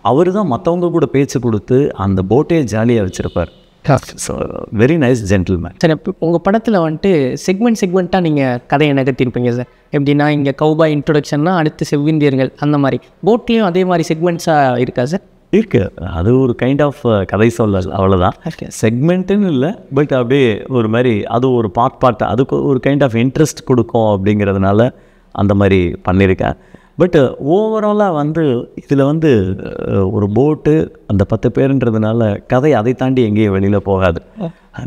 அவர் தான் மற்றவங்க கூட பேச்சு கொடுத்து அந்த போட்டே ஜாலியாக வச்சுருப்பார் so very nice gentleman sir இப்போ உங்கள் படத்தில் வந்துட்டு செக்மெண்ட் செக்மெண்ட்டாக நீங்கள் கதையை நகர்த்திருப்பீங்க சார் எப்படின்னா இங்கே கௌபா இன்ட்ரொடக்ஷன்னா அடுத்து செவ்விந்தியர்கள் அந்த மாதிரி போட்லேயும் அதே மாதிரி செக்மெண்ட்ஸாக இருக்கா சார் இருக்கு அது ஒரு கைண்ட் ஆஃப் கதை சொல்லல் அவ்வளோதான் செக்மெண்ட்டுன்னு இல்லை பட் அப்படியே ஒரு மாதிரி அது ஒரு பாட் பார்ட் அதுக்கு ஒரு கைண்ட் ஆஃப் இன்ட்ரெஸ்ட் கொடுக்கும் அப்படிங்கிறதுனால அந்த மாதிரி பண்ணியிருக்கேன் பட்டு ஓவராலாக uh, வந்து இதில் வந்து ஒரு போட்டு அந்த பத்து பேருன்றதுனால கதை அதை தாண்டி எங்கேயும் வெளியில் போகாது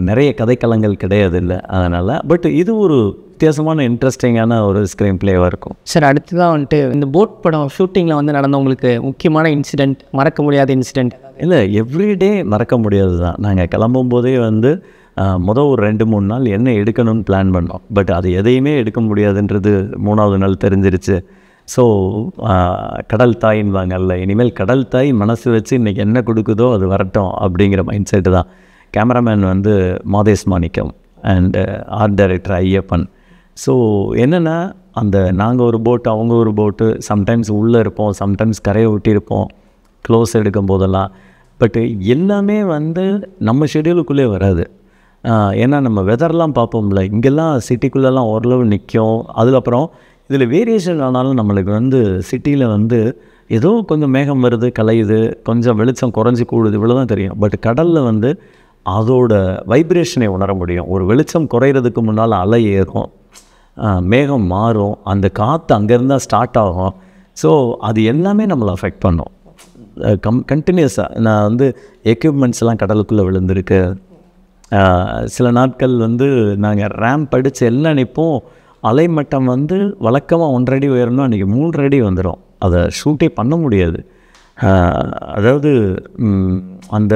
நிறைய கதைக்களங்கள் கிடையாது இல்லை அதனால் பட் இது ஒரு வித்தியாசமான இன்ட்ரெஸ்டிங்கான ஒரு ஸ்க்ரீன் பிளேவாக இருக்கும் சார் தான் வந்துட்டு இந்த போட் படம் ஷூட்டிங்கில் வந்து நடந்த உங்களுக்கு முக்கியமான இன்சிடெண்ட் மறக்க முடியாத இன்சிடெண்ட் இல்லை எவ்ரிடே மறக்க முடியாது தான் நாங்கள் கிளம்பும் போதே வந்து மொதல் ஒரு ரெண்டு மூணு நாள் என்ன எடுக்கணும்னு பிளான் பண்ணோம் பட் அது எதையுமே எடுக்க முடியாதுன்றது மூணாவது நாள் தெரிஞ்சிருச்சு ஸோ கடல் அல்ல இனிமேல் கடல் தாய் மனசு வச்சு இன்றைக்கி என்ன கொடுக்குதோ அது வரட்டும் அப்படிங்கிற மைண்ட் செட்டு தான் கேமராமேன் வந்து Mathesh Manickam and art director Ayyappan so என்னென்னா அந்த நாங்கள் ஒரு போட்டு அவங்க ஒரு போட்டு சம்டைம்ஸ் உள்ளே இருப்போம் சம்டைம்ஸ் கரையை ஒட்டியிருப்போம் க்ளோஸ் எடுக்கும் போதெல்லாம் பட்டு எல்லாமே வந்து நம்ம ஷெடியூலுக்குள்ளே வராது ஏன்னா நம்ம வெதர்லாம் பார்ப்போம்ல இங்கெல்லாம் சிட்டிக்குள்ளெல்லாம் ஓரளவு நிற்கும் அதுக்கப்புறம் இதில் வேரியேஷன் ஆனாலும் நம்மளுக்கு வந்து சிட்டியில் வந்து ஏதோ கொஞ்சம் மேகம் வருது கலையுது கொஞ்சம் வெளிச்சம் குறைஞ்சி கூடுது இவ்வளோ தான் தெரியும் பட் கடலில் வந்து அதோட வைப்ரேஷனை உணர முடியும் ஒரு வெளிச்சம் குறையிறதுக்கு முன்னால் அலை ஏறும் மேகம் மாறும் அந்த காற்று அங்கேருந்தால் ஸ்டார்ட் ஆகும் ஸோ அது எல்லாமே நம்மளை அஃபெக்ட் பண்ணும் கம் கண்டினியூஸாக நான் வந்து எக்யூப்மெண்ட்ஸ்லாம் கடலுக்குள்ளே விழுந்திருக்கு சில நாட்கள் வந்து நாங்கள் ரேம்ப் அடித்து எல்லாம் நினைப்போம் அலைமட்டம் வந்து வழக்கமாக ஒன்றடி உயரணும் அன்றைக்கி மூன்றடி வந்துடும் அதை ஷூட்டே பண்ண முடியாது அதாவது அந்த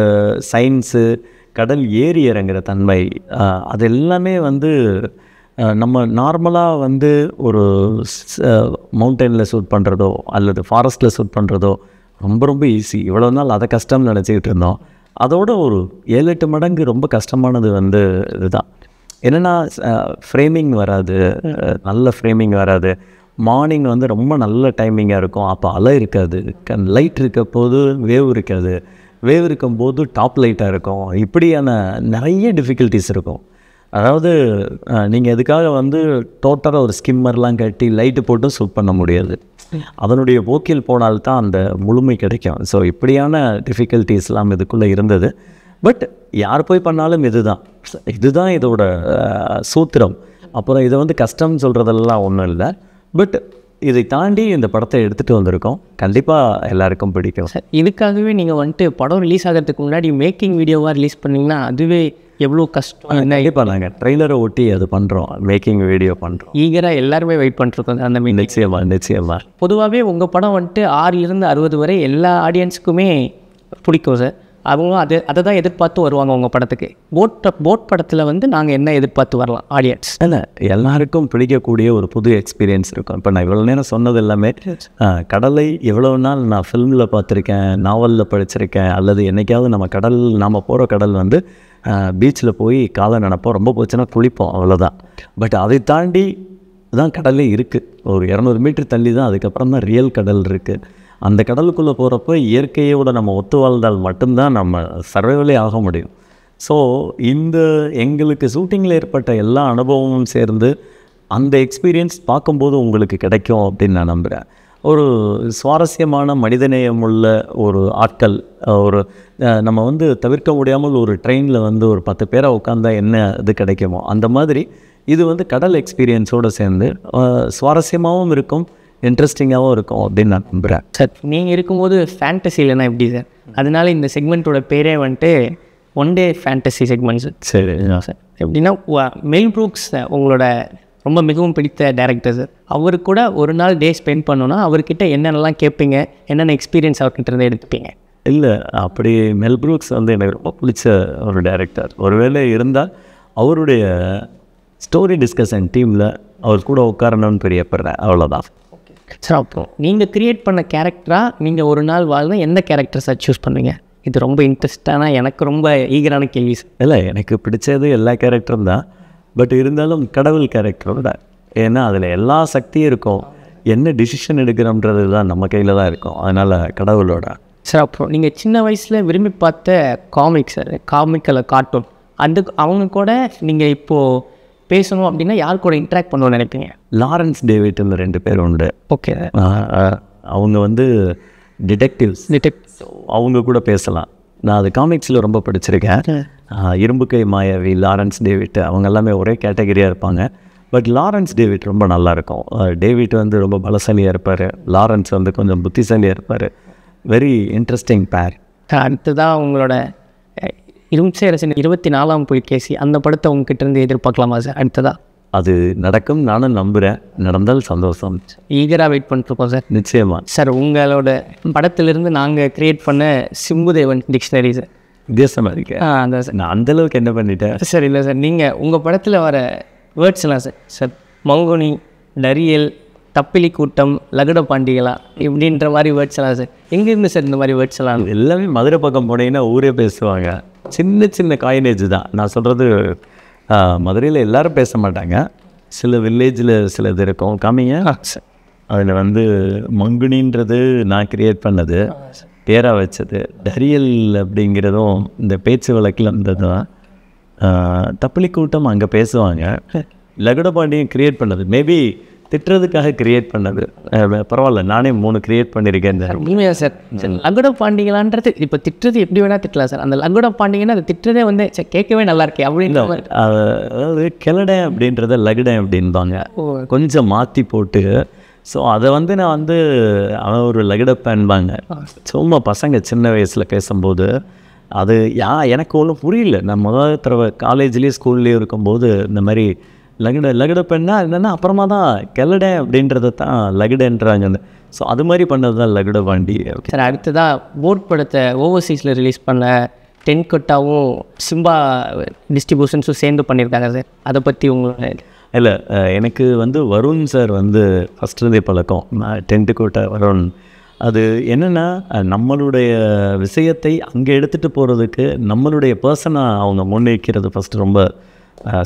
சயின்ஸு கடல் ஏறி இறங்குற தன்மை அது எல்லாமே வந்து நம்ம நார்மலாக வந்து ஒரு மவுண்டனில் ஷூட் பண்ணுறதோ அல்லது ஃபாரஸ்ட்டில் ஷூட் பண்ணுறதோ ரொம்ப ரொம்ப ஈஸி இவ்வளோ நாள் அதை கஷ்டம்னு நினச்சிக்கிட்டு இருந்தோம் அதோட ஒரு ஏழு எட்டு மடங்கு ரொம்ப கஷ்டமானது வந்து இதுதான் என்னென்னா ஃப்ரேமிங் வராது நல்ல ஃப்ரேமிங் வராது மார்னிங் வந்து ரொம்ப நல்ல டைமிங்காக இருக்கும் அப்போ அலை இருக்காது லைட் இருக்க போது வேவ் இருக்காது வேவ் இருக்கும்போது டாப் லைட்டாக இருக்கும் இப்படியான நிறைய டிஃபிகல்ட்டிஸ் இருக்கும் அதாவது நீங்கள் எதுக்காக வந்து டோட்டலாக ஒரு ஸ்கிம்மர்லாம் கட்டி லைட்டு போட்டும் சூட் பண்ண முடியாது அதனுடைய போக்கில் போனால்தான் அந்த முழுமை கிடைக்கும் ஸோ இப்படியான டிஃபிகல்ட்டிஸ்லாம் இதுக்குள்ளே இருந்தது பட் யார் போய் பண்ணாலும் இதுதான் இதுதான் இதோட சூத்திரம் அப்புறம் இதை வந்து கஷ்டம்னு சொல்கிறதெல்லாம் ஒன்றும் இல்லை பட் இதை தாண்டி இந்த படத்தை எடுத்துகிட்டு வந்திருக்கோம் கண்டிப்பாக எல்லாருக்கும் பிடிக்கும் சார் இதுக்காகவே நீங்கள் வந்துட்டு படம் ரிலீஸ் ஆகிறதுக்கு முன்னாடி மேக்கிங் வீடியோவாக ரிலீஸ் பண்ணிங்கன்னா அதுவே எவ்வளோ கஷ்டம் என்ன இப்போ நாங்கள் ட்ரெய்லரை ஒட்டி அது பண்ணுறோம் மேக்கிங் வீடியோ பண்ணுறோம் ஈகராக எல்லாருமே வெயிட் பண்ணுறது அந்த மாதிரி நிச்சயமாக நிச்சயமாக பொதுவாகவே உங்கள் படம் வந்துட்டு ஆறிலிருந்து அறுபது வரை எல்லா ஆடியன்ஸுக்குமே பிடிக்கும் சார் அவங்களும் அதை அதை தான் எதிர்பார்த்து வருவாங்க உங்கள் படத்துக்கு போட் போட் படத்தில் வந்து நாங்கள் என்ன எதிர்பார்த்து வரலாம் ஆடியன்ஸ் இல்லை எல்லாருக்கும் பிடிக்கக்கூடிய ஒரு புது எக்ஸ்பீரியன்ஸ் இருக்கும் இப்போ நான் இவ்வளோ நேரம் சொன்னது எல்லாமே கடலை எவ்வளோ நாள் நான் ஃபிலிமில் பார்த்துருக்கேன் நாவலில் படிச்சிருக்கேன் அல்லது என்றைக்காவது நம்ம கடல் நாம் போகிற கடல் வந்து பீச்சில் போய் காலை நினப்போம் ரொம்ப போச்சுன்னா குளிப்போம் அவ்வளோதான் பட் அதை தாண்டி தான் கடலே இருக்குது ஒரு இரநூறு மீட்டர் தள்ளி தான் அதுக்கப்புறம் தான் ரியல் கடல் இருக்குது அந்த கடலுக்குள்ளே போகிறப்ப இயற்கையோடு நம்ம ஒத்து வாழ்ந்தால் மட்டும்தான் நம்ம சர்வைவலே ஆக முடியும் ஸோ இந்த எங்களுக்கு ஷூட்டிங்கில் ஏற்பட்ட எல்லா அனுபவமும் சேர்ந்து அந்த எக்ஸ்பீரியன்ஸ் பார்க்கும்போது உங்களுக்கு கிடைக்கும் அப்படின்னு நான் நம்புகிறேன் ஒரு சுவாரஸ்யமான மனிதநேயம் உள்ள ஒரு ஆட்கள் ஒரு நம்ம வந்து தவிர்க்க முடியாமல் ஒரு ட்ரெயினில் வந்து ஒரு பத்து பேரை உட்காந்தா என்ன இது கிடைக்குமோ அந்த மாதிரி இது வந்து கடல் எக்ஸ்பீரியன்ஸோடு சேர்ந்து சுவாரஸ்யமாகவும் இருக்கும் இன்ட்ரெஸ்டிங்காகவும் இருக்கும் அப்படின்னு நான் நம்புகிறேன் சார் நீங்கள் இருக்கும்போது ஃபேண்டசி இல்லைனா எப்படி சார் அதனால இந்த செக்மெண்ட்டோட பேரே வந்துட்டு one day fantasy segment sir சரி சார் எப்படின்னா மெல் ப்ரூக்ஸ் உங்களோட ரொம்ப மிகவும் பிடித்த டேரக்டர் சார் அவர் கூட ஒரு நாள் டே ஸ்பெண்ட் பண்ணோன்னா அவர்கிட்ட என்னென்னலாம் கேட்பீங்க என்னென்ன எக்ஸ்பீரியன்ஸ் அவர்கிட்ட இருந்து எடுத்துப்பீங்க இல்லை அப்படி மெல் ப்ரூக்ஸ் வந்து எனக்கு ரொம்ப பிடிச்ச ஒரு டேரக்டர் ஒருவேளை இருந்தால் அவருடைய ஸ்டோரி டிஸ்கஷன் டீமில் அவர் கூட உட்காரணும்னு பெரியப்படுறேன் அவ்வளோதான் அப்புறம் நீங்கள் க்ரியேட் பண்ண கேரக்டராக நீங்கள் ஒரு நாள் வாழ்ந்தால் எந்த கேரக்டர்ஸாக சூஸ் பண்ணுவீங்க இது ரொம்ப இன்ட்ரெஸ்டான எனக்கு ரொம்ப ஈகரான கேள்வி இல்லை எனக்கு பிடிச்சது எல்லா கேரக்டரும் தான் பட் இருந்தாலும் கடவுள் கேரக்டரும் தான் ஏன்னா அதில் எல்லா சக்தியும் இருக்கும் என்ன டிசிஷன் எடுக்கிறோன்றது தான் நம்ம கையில் தான் இருக்கும் அதனால் கடவுளோட சார் அப்புறம் நீங்கள் சின்ன வயசில் விரும்பி பார்த்த காமிக்ஸ் சார் அல்ல கார்ட்டூன் அந்த அவங்க கூட நீங்கள் இப்போது பேசணும் அப்படின்னா யார் கூட இன்ட்ராக்ட் பண்ணணும்னு நினைப்பீங்க லாரன்ஸ் டேவிட்டில் ரெண்டு பேர் உண்டு ஓகே அவங்க வந்து டிடெக்டிவ்ஸ் டிடெக்டிவ்ஸ் அவங்க கூட பேசலாம் நான் அது காமிக்ஸில் ரொம்ப படிச்சிருக்கேன் இரும்புக்கை மாயாவி லாரன்ஸ் டேவிட் அவங்க எல்லாமே ஒரே கேட்டகரியாக இருப்பாங்க பட் லாரன்ஸ் டேவிட் ரொம்ப நல்லாயிருக்கும் டேவிட் வந்து ரொம்ப பலசாலியாக இருப்பார் லாரன்ஸ் வந்து கொஞ்சம் புத்திசாலியாக இருப்பார் வெரி இன்ட்ரெஸ்டிங் பேர் அடுத்ததான் உங்களோட இரும்சை அரசன் இருபத்தி நாலாம் புலிகேசி அந்த படத்தை உங்ககிட்ட இருந்து எதிர்பார்க்கலாமா சார் அடுத்ததா அது நடக்கும் நானும் நம்புகிறேன் நடந்தால் சந்தோஷம் ஈகராக வெயிட் பண்ணிட்டுருக்கோம் சார் நிச்சயமா சார் உங்களோட படத்திலிருந்து நாங்கள் கிரியேட் பண்ண சிம்புதேவன் டிக்ஷனரி சார் தேசமாக இருக்கு ஆ அந்த சார் நான் அந்தளவுக்கு என்ன பண்ணிட்டேன் சார் இல்லை சார் நீங்கள் உங்கள் படத்தில் வர எல்லாம் சார் சார் மங்குனி நரியல் தப்பிலி கூட்டம் லகுட பாண்டிகளா இப்படின்ற மாதிரி வேர்ட்ஸ் எல்லாம் சார் எங்கேருந்து சார் இந்த மாதிரி வேர்ட்ஸ் எல்லாம் எல்லாமே மதுரை பக்கம் போனீங்கன்னா ஊரே பேசுவாங்க சின்ன சின்ன காயினேஜ் தான் நான் சொல்கிறது மதுரையில் எல்லோரும் பேச மாட்டாங்க சில வில்லேஜில் சில இது இருக்கும் கம்மிங்க அதில் வந்து மங்குனின்றது நான் கிரியேட் பண்ணது பேராக வச்சது டரியல் அப்படிங்கிறதும் இந்த பேச்சு வழக்கில் இருந்தது தான் தப்பளி கூட்டம் அங்கே பேசுவாங்க லகுடபாண்டியும் க்ரியேட் பண்ணது மேபி திட்டுறதுக்காக கிரியேட் பண்ணது பரவாயில்ல நானே மூணு கிரியேட் பண்ணியிருக்கேன் சார் உண்மையா சார் லங்குடம் பாண்டிங்களான்றது இப்போ திட்டுறது எப்படி வேணால் திட்டலாம் சார் அந்த லங்குடம் பாண்டிங்கன்னா அது திட்டுறதே வந்து கேட்கவே நல்லா இருக்கே அப்படின்னு அதாவது கிளடை அப்படின்றத லகுடை அப்படின்பாங்க கொஞ்சம் மாற்றி போட்டு ஸோ அதை வந்து நான் வந்து அவன் ஒரு லகுடப்பேன்பாங்க சும்மா பசங்க சின்ன வயசில் பேசும்போது அது யா எனக்கு ஒன்றும் புரியல நான் முதல் தடவை காலேஜ்லேயே ஸ்கூல்லேயே இருக்கும்போது இந்த மாதிரி லகுட பெண்ணா என்னென்னா அப்புறமா தான் கெல்லடை அப்படின்றத தான் லகுடன்றாங்க அந்த ஸோ அது மாதிரி பண்ணது தான் லகுட பாண்டி சார் அடுத்ததாக போட் படத்தை ஓவர்சீஸில் ரிலீஸ் பண்ண டென் கொட்டாவும் சிம்பா டிஸ்ட்ரிபியூஷன்ஸும் சேர்ந்து பண்ணியிருக்காங்க சார் அதை பற்றி உங்களுக்கு இல்லை எனக்கு வந்து வருண் சார் வந்து ஃபஸ்ட்டுருந்தே பழக்கம் நான் டென்ட் கோட்டை வருண் அது என்னென்னா நம்மளுடைய விஷயத்தை அங்கே எடுத்துகிட்டு போகிறதுக்கு நம்மளுடைய பர்சனாக அவங்க முன்வைக்கிறது ஃபஸ்ட்டு ரொம்ப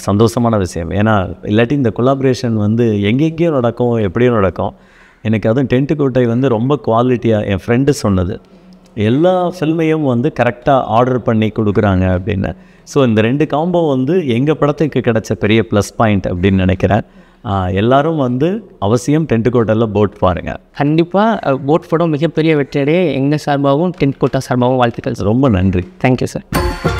சந்தோஷமான விஷயம் ஏன்னா இல்லாட்டி இந்த கொலாபரேஷன் வந்து எங்கெங்கேயோ நடக்கும் எப்படியும் நடக்கும் எனக்கு அதுவும் டென்ட்டு கோட்டை வந்து ரொம்ப குவாலிட்டியாக என் ஃப்ரெண்டு சொன்னது எல்லா ஃபில்மையும் வந்து கரெக்டாக ஆர்டர் பண்ணி கொடுக்குறாங்க அப்படின்னு ஸோ இந்த ரெண்டு காம்போ வந்து எங்கள் படத்துக்கு கிடச்ச பெரிய ப்ளஸ் பாயிண்ட் அப்படின்னு நினைக்கிறேன் எல்லாரும் வந்து அவசியம் டென்ட் கோட்டையில் போட் பாருங்கள் கண்டிப்பாக போட் படம் மிகப்பெரிய வெற்றியடையே எங்கள் சார்பாகவும் டென்ட் கோட்டா சார்பாகவும் வாழ்த்துக்கள் ரொம்ப நன்றி தேங்க்யூ சார்